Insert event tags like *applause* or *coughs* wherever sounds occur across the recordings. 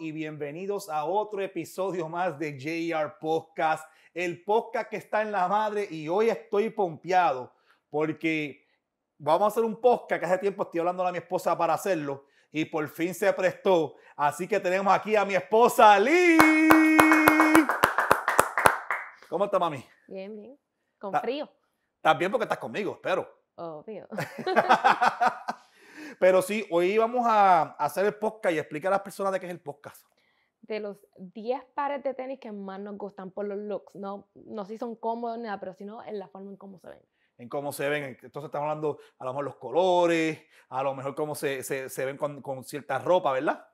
y bienvenidos a otro episodio más de JR Podcast, el podcast que está en la madre y hoy estoy pompeado porque vamos a hacer un podcast que hace tiempo estoy hablando a mi esposa para hacerlo y por fin se prestó. Así que tenemos aquí a mi esposa Lee. ¿Cómo está mami? Bien, bien. Con frío. Estás bien porque estás conmigo, espero. Obvio. *laughs* *laughs* Pero sí, hoy vamos a hacer el podcast y explicar a las personas de qué es el podcast. De los 10 pares de tenis que más nos gustan por los looks, no, no si son cómodos ni nada, pero sino en la forma en cómo se ven en cómo se ven. Entonces estamos hablando a lo mejor los colores, a lo mejor cómo se, se, ven con, cierta ropa, ¿verdad?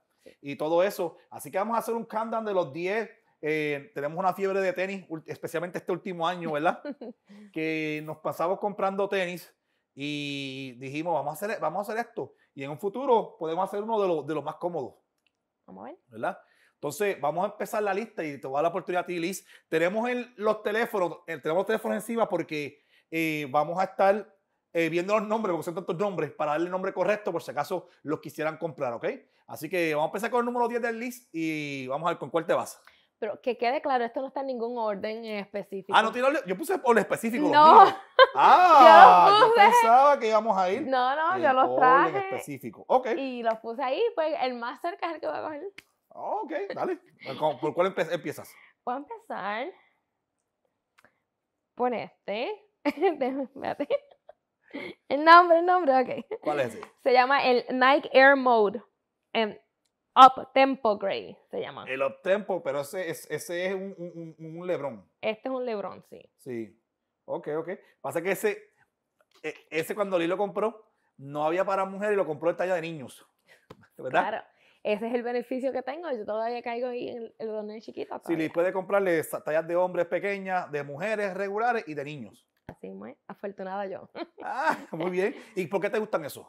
Y todo eso. Así que vamos a hacer un countdown de los 10. Eh, tenemos una fiebre de tenis, especialmente este último año, ¿verdad? *laughs* que nos pasamos comprando tenis y dijimos, vamos a hacer, e-, vamos a hacer esto. Y en un futuro podemos hacer uno de los, de los más cómodos. Vamos a ¿Verdad? Entonces, vamos a empezar la lista y te voy a dar la oportunidad a ti, Liz. Tenemos los teléfonos, eh, tenemos teléfonos encima porque eh, vamos a estar eh, viendo los nombres, porque son tantos nombres, para darle el nombre correcto por si acaso los quisieran comprar, ¿ok? Así que vamos a empezar con el número 10 del list y vamos a ver con cuál te vas. Pero que quede claro, esto no está en ningún orden específico. Ah, no tiene Yo puse orden específico. No. *laughs* Ah, yo, pensaba que íbamos a ir. No, no, yo los traje. En específico. Okay. Y los puse ahí, pues el más cerca es el que voy a coger. Ok, dale. ¿Por cuál empiezas? Voy a empezar por este. *laughs* Espérate. El nombre, el nombre, ok. ¿Cuál es ese? Se llama el Nike Air Mode. En em, Up Tempo gray se llama. El Up Tempo, pero ese, es un, un, un Lebron. Este es un Lebron, sí. Sí. Ok, ok. Pasa que ese, e, ese cuando Lee lo compró, no había para mujer y lo compró en talla de niños. *laughs* ¿Verdad? Claro. Ese es el beneficio que tengo. Yo todavía caigo ahí en el donde chiquitos. Sí, Lee puede comprarle tallas de hombres pequeñas, de mujeres regulares y de niños. Así muy afortunada yo. *laughs* Ah, muy bien. ¿Y por qué te gustan esos?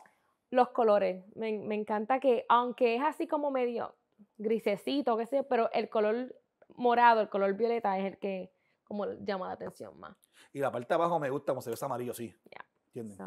Los colores. Me, encanta que, aunque es así como medio grisecito, qué sé yo, pero el color morado, el color violeta es el que como llama la atención más. Y la parte de abajo me gusta como se ve amarillo, sí. Ya. ¿Entiendes?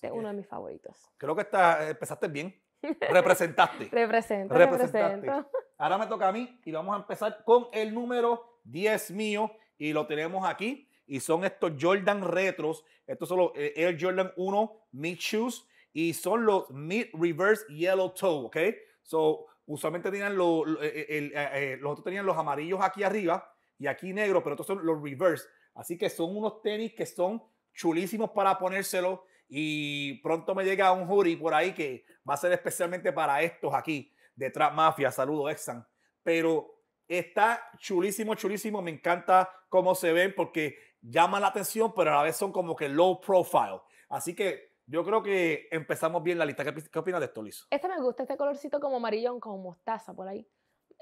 es uno de mis favoritos. Creo que está, empezaste bien. *laughs* Representaste. Represento, Representaste. Represento. Ahora me toca a mí y vamos a empezar con el número 10 mío y lo tenemos aquí y son estos Jordan retros. Estos son los eh, Air Jordan 1 Mid Shoes y son los Mid Reverse Yellow Toe, ¿ok? So, usualmente tenían los, eh, eh, los otros tenían los amarillos aquí arriba y aquí negro, pero estos son los reverse. Así que son unos tenis que son chulísimos para ponérselo y pronto me llega un jury por ahí que va a ser especialmente para estos aquí de Trap Mafia. Saludo Exxon. Pero está chulísimo, chulísimo. Me encanta cómo se ven porque llaman la atención, pero a la vez son como que low profile. Así que yo creo que empezamos bien la lista. ¿Qué, qué opinas de esto, Liz? Este me gusta, este colorcito como amarillón, como mostaza por ahí.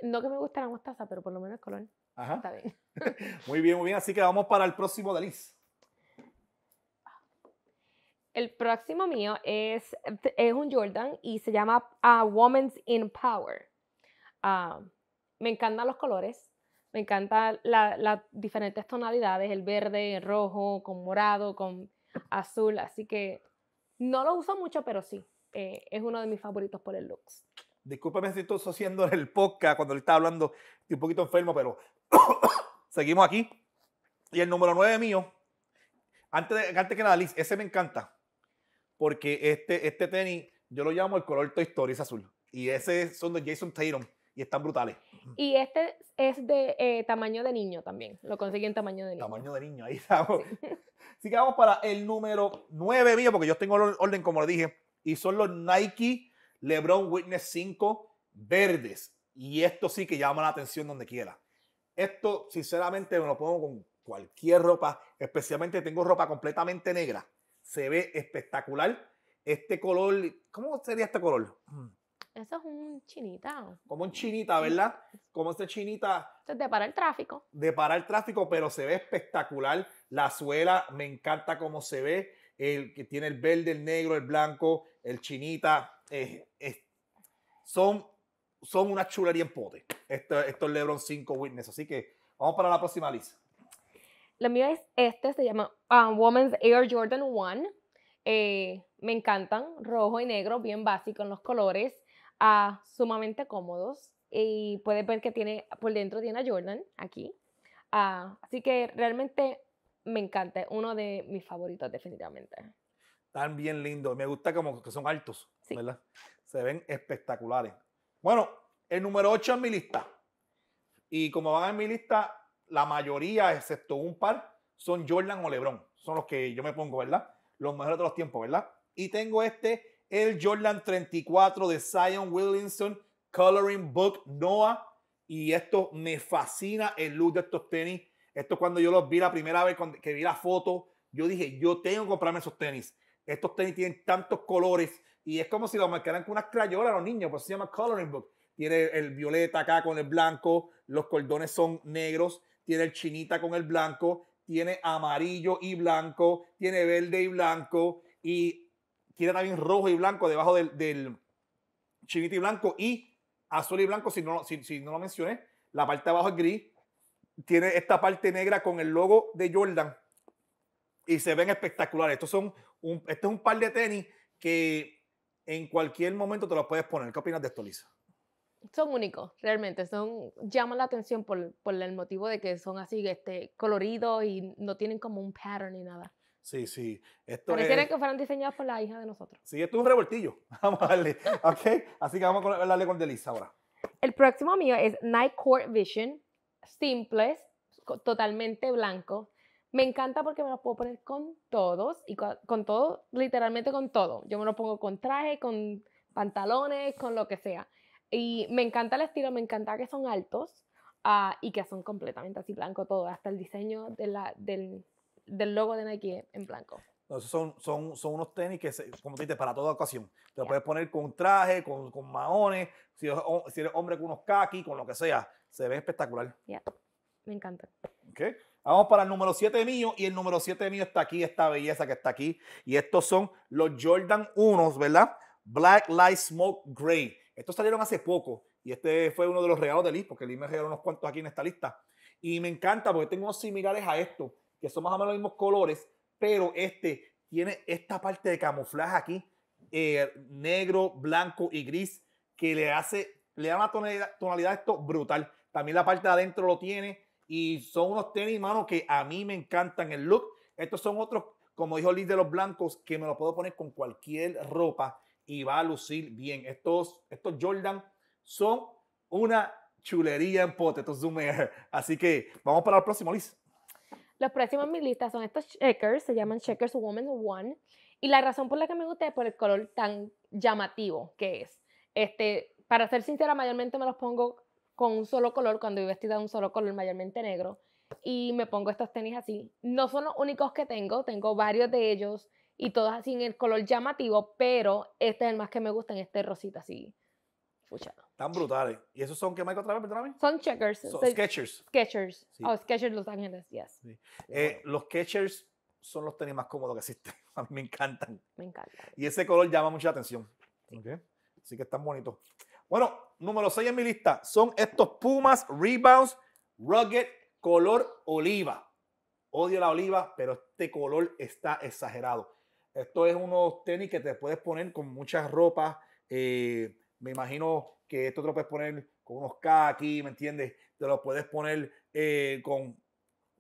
No que me guste la mostaza, pero por lo menos el color. *laughs* muy bien, muy bien. Así que vamos para el próximo de El próximo mío es, es un Jordan y se llama a uh, Woman's in Power. Um, me encantan los colores, me encantan las diferentes tonalidades, el verde, el rojo, con morado, con azul, así que no lo uso mucho, pero sí, eh, es uno de mis favoritos por el looks. Discúlpame si estoy haciendo el podcast cuando le estaba hablando, estoy un poquito enfermo, pero *coughs* Seguimos aquí. Y el número 9 mío, antes, que nada, Liz, ese me encanta. Porque este, este tenis, yo lo llamo el color Toy Story, es azul. Y ese son de Jason Tatum y están brutales. Y este es de eh, tamaño de niño también. Lo conseguí en tamaño de niño. Tamaño de niño, ahí estamos. Sí. *laughs* Así que vamos para el número 9 mío, porque yo tengo el orden, como le dije. Y son los Nike LeBron Witness 5 verdes. Y esto sí que llama la atención donde quiera. Esto, sinceramente, me lo pongo con cualquier ropa, especialmente tengo ropa completamente negra. Se ve espectacular. Este color, ¿cómo sería este color? Mm. Eso es un chinita. Como un chinita, ¿verdad? Como este chinita. de parar el tráfico. De parar el tráfico, pero se ve espectacular. La suela, me encanta cómo se ve. El que tiene el verde, el negro, el blanco, el chinita. Eh, son son una chulería en pote. estos esto es LeBron 5 Witness. Así que vamos para la próxima, Liz La mía es este, se llama Woman's um, Women's Air Jordan 1. Eh, me encantan, rojo y negro, bien básico en los colores, ah, sumamente cómodos. Y puedes ver que tiene, por dentro tiene a Jordan aquí. Ah, así que realmente me encanta, uno de mis favoritos definitivamente. Están bien lindos, me gusta como que son altos, ¿verdad? Se ven espectaculares. Bueno, el número 8 en mi lista. Y como van en mi lista, la mayoría, excepto un par, son Jordan o LeBron. Son los que yo me pongo, ¿verdad? Los mejores de los tiempos, ¿verdad? Y tengo este, el Jordan 34 de Zion Williamson, Coloring Book Noah. Y esto me fascina el look de estos tenis. Esto cuando yo los vi la primera vez que vi la foto, yo dije, yo tengo que comprarme esos tenis. Estos tenis tienen tantos colores, y es como si lo marcaran con unas crayolas a los niños, pues se llama coloring book. Tiene el violeta acá con el blanco, los cordones son negros, tiene el chinita con el blanco, tiene amarillo y blanco, tiene verde y blanco, y tiene también rojo y blanco debajo del, chinita y blanco, y azul y blanco, si no, si, no lo mencioné, la parte de abajo es gris, tiene esta parte negra con el logo de Jordan y se ven espectaculares. Estos son un, este es un par de tenis que en cualquier momento te los puedes poner. ¿Qué opinas de esto, Lisa? Son únicos, realmente. Son, llaman la atención por, el motivo de que son así, este, coloridos y no tienen como un pattern ni nada. Sí, sí. Esto Pareciera que fueran diseñados por la hija de nosotros. Sí, esto es un revoltillo. *laughs* Vamos a darle. ok, así que vamos a hablarle con Delisa ahora. El próximo mío es Night Court Vision, simples, totalmente blanco. Me encanta porque me los puedo poner con todos y con, todo, literalmente con todo. Yo me los pongo con traje, con pantalones, con lo que sea. Y me encanta el estilo, me encanta que son altos ah, y que son completamente así blanco todo, hasta el diseño de la, del, del, logo de Nike en blanco. Entonces son, son, son unos tenis que, como te para toda ocasión. Te lo puedes poner con traje, con, con maones, si eres, si hombre con unos kaki, con lo que sea. Se ve espectacular. Me encanta. Okay. Vamos para el número 7 mío y el número 7 mío está aquí, esta belleza que está aquí. Y estos son los Jordan 1, ¿verdad? Black Light Smoke Gray. Estos salieron hace poco y este fue uno de los regalos de Liz, porque Liz me regaló unos cuantos aquí en esta lista. Y me encanta porque tengo unos similares a estos, que son más o menos los mismos colores, pero este tiene esta parte de camuflaje aquí, eh, negro, blanco y gris, que le hace, le da una tonalidad, tonalidad esto brutal. También la parte de adentro lo tiene, y son unos tenis, mano, que a mí me encantan el look. Estos son otros, como dijo Liz de los Blancos, que me los puedo poner con cualquier ropa y va a lucir bien. Estos, estos Jordan son una chulería en pote, estos Zoom Así que vamos para el próximo, Liz. Los próximos en mi lista son estos checkers, se llaman Checkers Woman One. Y la razón por la que me gusta es por el color tan llamativo que es. Este, para ser sincera, mayormente me los pongo con un solo color, cuando voy vestida de un solo color, mayormente negro, y me pongo estos tenis así. No son los únicos que tengo, tengo varios de ellos y todos así en el color llamativo, pero este es el más que me gusta en este rosita así. Están Tan brutales. ¿Y esos son qué Michael otra vez, perdóname? Son checkers. Son sketchers. Sketchers. Oh, Sketchers Los Ángeles, yes. Eh, los Sketchers son los tenis más cómodos que existen. *laughs* A mí me encantan. Me encantan. Y ese color llama mucha atención. Okay. Así que están bonitos. Bueno, número 6 en mi lista son estos Pumas Rebounds Rugged color oliva. Odio la oliva, pero este color está exagerado. Esto es unos tenis que te puedes poner con muchas ropas. Eh, me imagino que esto te lo puedes poner con unos aquí ¿me entiendes? Te lo puedes poner eh, con...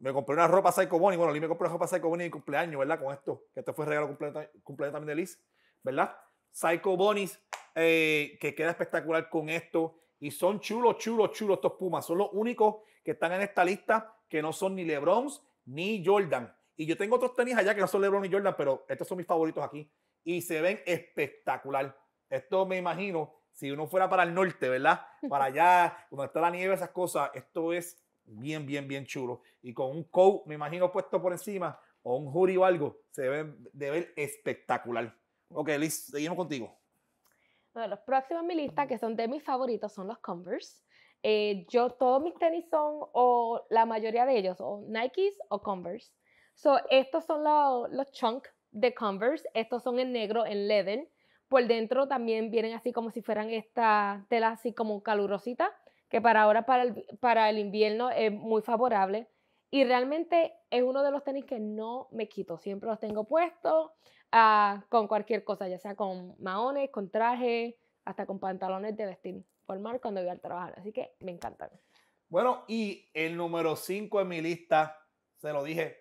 Me compré una ropa Psycho Bunny. Bueno, Liz me compré una ropa Psycho Bunny en cumpleaños, ¿verdad? Con esto, que te este fue regalo cumpleaños, cumpleaños también de Liz, ¿verdad? Psycho Bunnies eh, que queda espectacular con esto. Y son chulos, chulos, chulos estos Pumas. Son los únicos que están en esta lista que no son ni LeBron ni Jordan. Y yo tengo otros tenis allá que no son LeBron ni Jordan, pero estos son mis favoritos aquí. Y se ven espectacular. Esto me imagino, si uno fuera para el norte, ¿verdad? Para allá, *laughs* donde está la nieve, esas cosas. Esto es bien, bien, bien chulo. Y con un coat, me imagino, puesto por encima, o un hoodie o algo, se ven de ver espectacular. Ok, Liz, seguimos contigo los próximos en mi lista, que son de mis favoritos, son los Converse. Eh, yo, todos mis tenis son, o la mayoría de ellos, o Nikes o Converse. So, estos son los, chunks de Converse. Estos son en negro, en leather. Por dentro también vienen así como si fueran esta tela así como calurosita, que para ahora, para el invierno, es muy favorable. Y realmente es uno de los tenis que no me quito, siempre los tengo puestos ah, con cualquier cosa, ya sea con maones, con traje, hasta con pantalones de vestir formal cuando voy al trabajo. Así que me encantan. Bueno, y el número 5 en mi lista, se lo dije,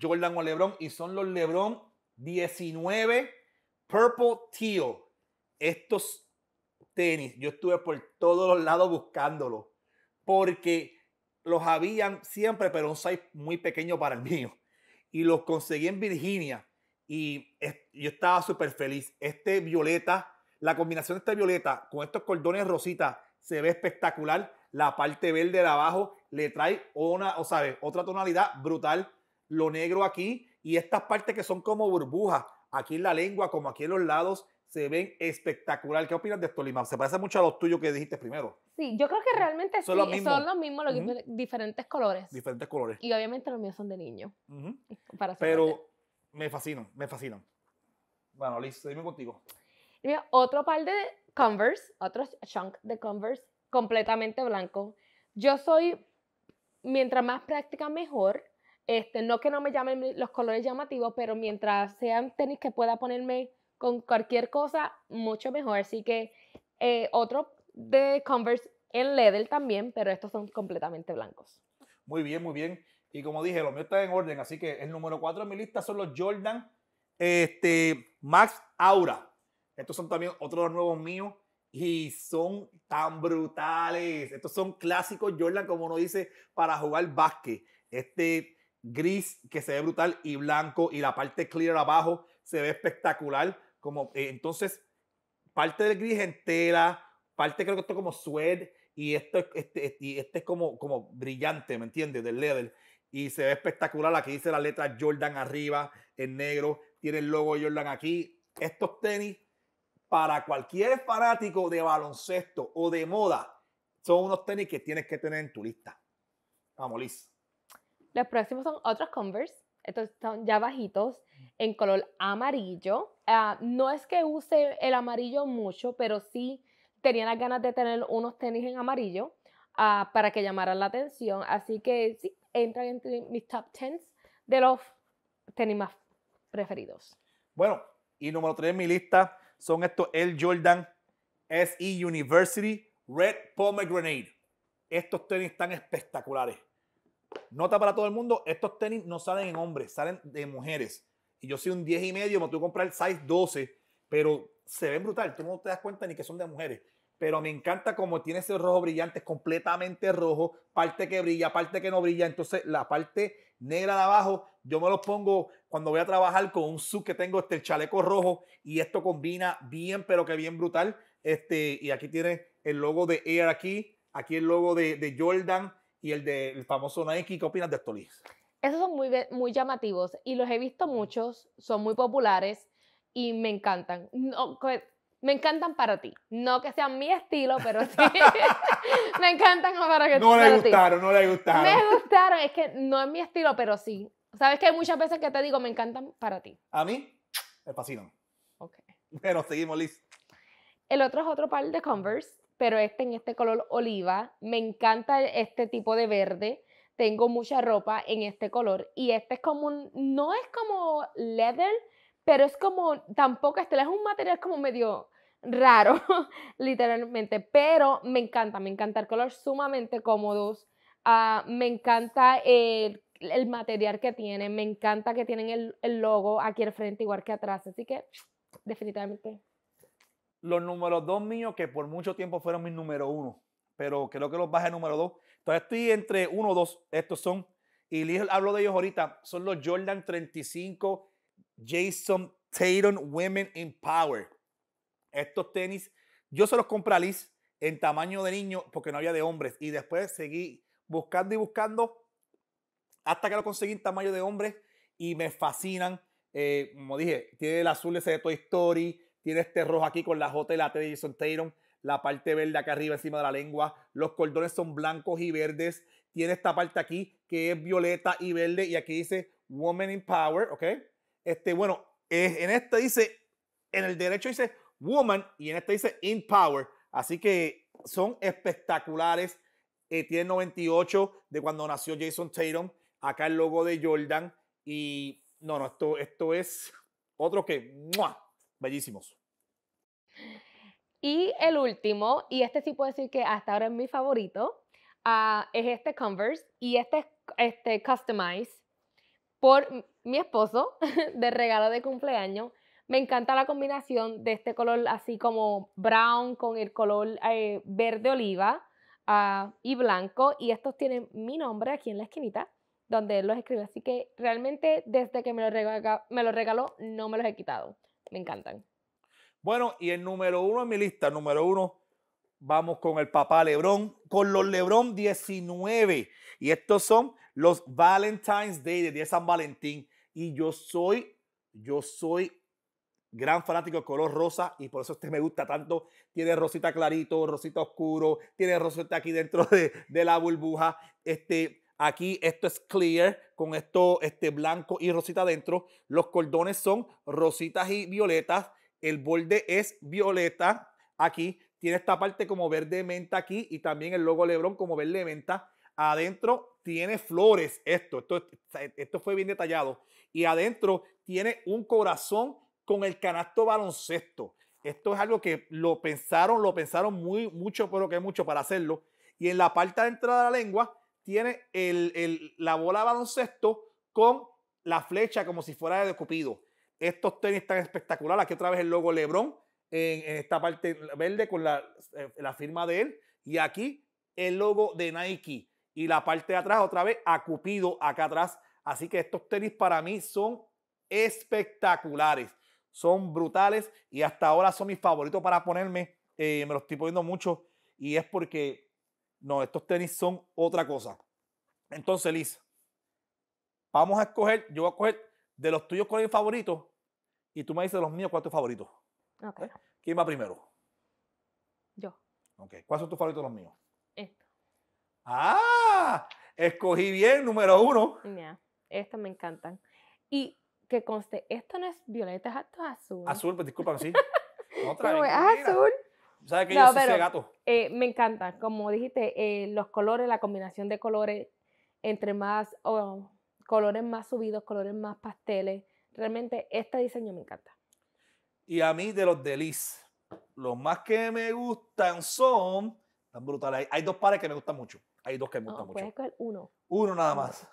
Jordan o Lebron, y son los Lebron 19 Purple Teal. Estos tenis, yo estuve por todos los lados buscándolos, porque los habían siempre, pero un size muy pequeño para el mío. Y los conseguí en Virginia y yo estaba súper feliz. Este violeta, la combinación de este violeta con estos cordones rositas se ve espectacular. La parte verde de abajo le trae una, o sabe otra tonalidad brutal. Lo negro aquí y estas partes que son como burbujas, aquí en la lengua, como aquí en los lados, se ven espectacular. ¿Qué opinas de estos Lima? Se parece mucho a los tuyos que dijiste primero. Sí, yo creo que realmente son los mismos, los diferentes colores. Diferentes colores. Y obviamente los míos son de niño. Pero me fascinan, me fascinan. Bueno, Liz, dime contigo. mira, otro par de Converse, otro chunk de Converse, completamente blanco. Yo soy, mientras más práctica, mejor. Este, no que no me llamen los colores llamativos, pero mientras sean tenis que pueda ponerme con cualquier cosa, mucho mejor. Así que eh, otro de Converse en leather también, pero estos son completamente blancos. Muy bien, muy bien. Y como dije, los míos están en orden, así que el número 4 de mi lista son los Jordan este, Max Aura. Estos son también otros nuevos míos y son tan brutales. Estos son clásicos Jordan, como uno dice, para jugar básquet. Este gris que se ve brutal y blanco y la parte clear abajo se ve espectacular. Como, eh, entonces, parte del gris entera, parte creo que esto como suede y esto este, este, este, es como, como brillante, ¿me entiendes? Del leather. Y se ve espectacular. Aquí dice la letra Jordan arriba, en negro. Tiene el logo Jordan aquí. Estos tenis, para cualquier fanático de baloncesto o de moda, son unos tenis que tienes que tener en tu lista. Vamos, Liz. Los próximos son otros Converse. Estos son ya bajitos, en color amarillo. Ah, no es que use el amarillo mucho, pero sí tenía las ganas de tener unos tenis en amarillo ah, para que llamaran la atención. Así que sí, entran en mis top 10 de los tenis más preferidos. Bueno, y número 3 en mi lista son estos El Jordan SE University Red Pomegranate. Estos tenis están espectaculares. Nota para todo el mundo, estos tenis no salen en hombres, salen de mujeres y yo soy un 10 y medio, me tuve que comprar el size 12, pero se ven brutal, tú no te das cuenta ni que son de mujeres. Pero me encanta como tiene ese rojo brillante, es completamente rojo, parte que brilla, parte que no brilla. Entonces la parte negra de abajo, yo me lo pongo cuando voy a trabajar con un suit que tengo, este, el chaleco rojo, y esto combina bien, pero que bien brutal. Este, y aquí tiene el logo de Air aquí, aquí el logo de, Jordan y el del famoso Nike. ¿Qué opinas de esto, Liz? Esos son muy, muy llamativos y los he visto muchos, son muy populares y me encantan. No, me encantan para ti. No que sean mi estilo, pero sí. *laughs* *laughs* me encantan para que No le gustaron, no le gustaron. Me gustaron, es que no es mi estilo, pero sí. Sabes que muchas veces que te digo, me encantan para ti. A mí, me fascinan. Ok. Pero seguimos, Liz. El otro es otro par de Converse, pero este en este color oliva. Me encanta este tipo de verde tengo mucha ropa en este color y este es como un, no es como leather, pero es como, tampoco este es un material como medio raro, *laughs* literalmente, pero me encanta, me encanta el color, sumamente cómodos, ah, me encanta el, material que tienen, me encanta que tienen el, el logo aquí al frente igual que atrás, así que definitivamente. Los números dos míos que por mucho tiempo fueron mis número uno pero creo que los el número 2. Entonces estoy entre 1 o 2, estos son, y les hablo de ellos ahorita, son los Jordan 35 Jason Tatum Women in Power. Estos tenis, yo se los compré a Liz en tamaño de niño porque no había de hombres y después seguí buscando y buscando hasta que lo conseguí en tamaño de hombres y me fascinan. Eh, como dije, tiene el azul ese de Toy Story, tiene este rojo aquí con la J y la T de Jason Tatum la parte verde acá arriba encima de la lengua, los cordones son blancos y verdes, tiene esta parte aquí que es violeta y verde y aquí dice Woman in Power, ¿ok? Este, bueno, en este dice, en el derecho dice Woman y en este dice In Power, así que son espectaculares. Eh, tiene 98 de cuando nació Jason Tatum, acá el logo de Jordan y no, no, esto, esto es otro que, bellísimos. Y el último, y este sí puedo decir que hasta ahora es mi favorito, ah, es este Converse y este, este Customize por mi esposo *laughs* de regalo de cumpleaños. Me encanta la combinación de este color así como brown con el color eh, verde oliva ah, y blanco. Y estos tienen mi nombre aquí en la esquinita donde los escribe. Así que realmente desde que me lo me los regaló no me los he quitado. Me encantan. Bueno, y el número uno en mi lista, número uno, vamos con el papá Lebrón, con los Lebrón 19. Y estos son los Valentine's Day, de San Valentín. Y yo soy, yo soy gran fanático de color rosa y por eso este me gusta tanto. Tiene rosita clarito, rosita oscuro, tiene rosita aquí dentro de, la burbuja. Este, aquí esto es clear con esto este blanco y rosita dentro. Los cordones son rositas y violetas el borde es violeta aquí, tiene esta parte como verde menta aquí y también el logo Lebron como verde menta. Adentro tiene flores, esto, esto, esto fue bien detallado. Y adentro tiene un corazón con el canasto baloncesto. Esto es algo que lo pensaron, lo pensaron muy mucho, lo que mucho para hacerlo. Y en la parte de entrada de la lengua tiene la bola baloncesto con la flecha como si fuera de Cupido. Estos tenis están espectaculares. Aquí otra vez el logo Lebron en, esta parte verde con eh, la, firma de él. Y aquí el logo de Nike. Y la parte de atrás otra vez a Cupido acá atrás. Así que estos tenis para mí son espectaculares. Son brutales y hasta ahora son mis favoritos para ponerme. Eh, me los estoy poniendo mucho y es porque, no, estos tenis son otra cosa. Entonces, Liz, vamos a escoger, yo voy a escoger de los tuyos con el favorito, y tú me dices los míos cuál es tu favorito. ¿Eh? ¿Quién va primero? Yo. Ok. ¿Cuáles son tus favoritos los míos? Esto. ¡Ah! Escogí bien, número uno. Ya. Estos me encantan. Y que conste, esto no es violeta, esto es azul. Azul, pues discúlpame, sí. *laughs* es azul. ¿Sabes que no, yo soy gato? Eh, me encanta, como dijiste, eh, los colores, la combinación de colores, entre más oh, colores más subidos, colores más pasteles, realmente este diseño me encanta. Y a mí de los delis, los más que me gustan son, tan brutales, hay, dos pares que me gustan mucho, hay dos que me gustan mucho. uno. Uno nada más.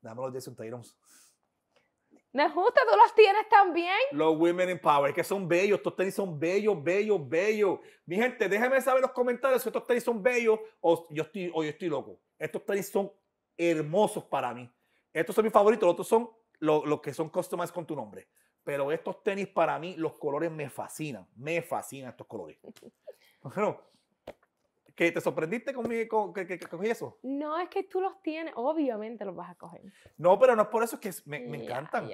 Dame los de Sun No es gusta, tú los tienes también. Los Women in Power, que son bellos, estos tenis son bellos, bellos, bellos. Mi gente, déjenme saber en los comentarios si estos tenis son bellos o yo estoy, o estoy loco. Estos tenis son hermosos para mí. Estos son mis favoritos, los otros son los que son customized con tu nombre. Pero estos tenis para mí, los colores me fascinan. Me fascinan estos colores. *laughs* ¿Te sorprendiste con, que, cogí eso? No, es que tú los tienes, obviamente los vas a coger. No, pero no es por eso, es que me, me encantan.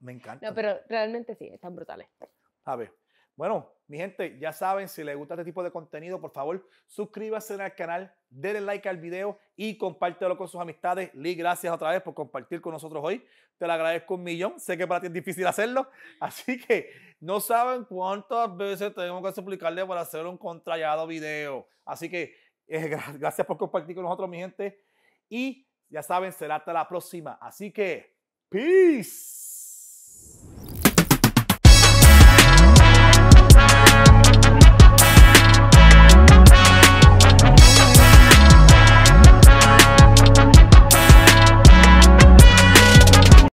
Me encantan. No, pero realmente sí, están brutales. A ver. Bueno, mi gente, ya saben, si les gusta este tipo de contenido, por favor, suscríbase al canal, denle like al video y compártelo con sus amistades. Lee, gracias otra vez por compartir con nosotros hoy. Te lo agradezco un millón. Sé que para ti es difícil hacerlo, *laughs* así que no saben cuántas veces tenemos que suplicarle para hacer un contrallado video. Así que eh, *laughs* gracias por compartir con nosotros, mi gente. Y ya saben, será hasta la próxima. Así que, peace.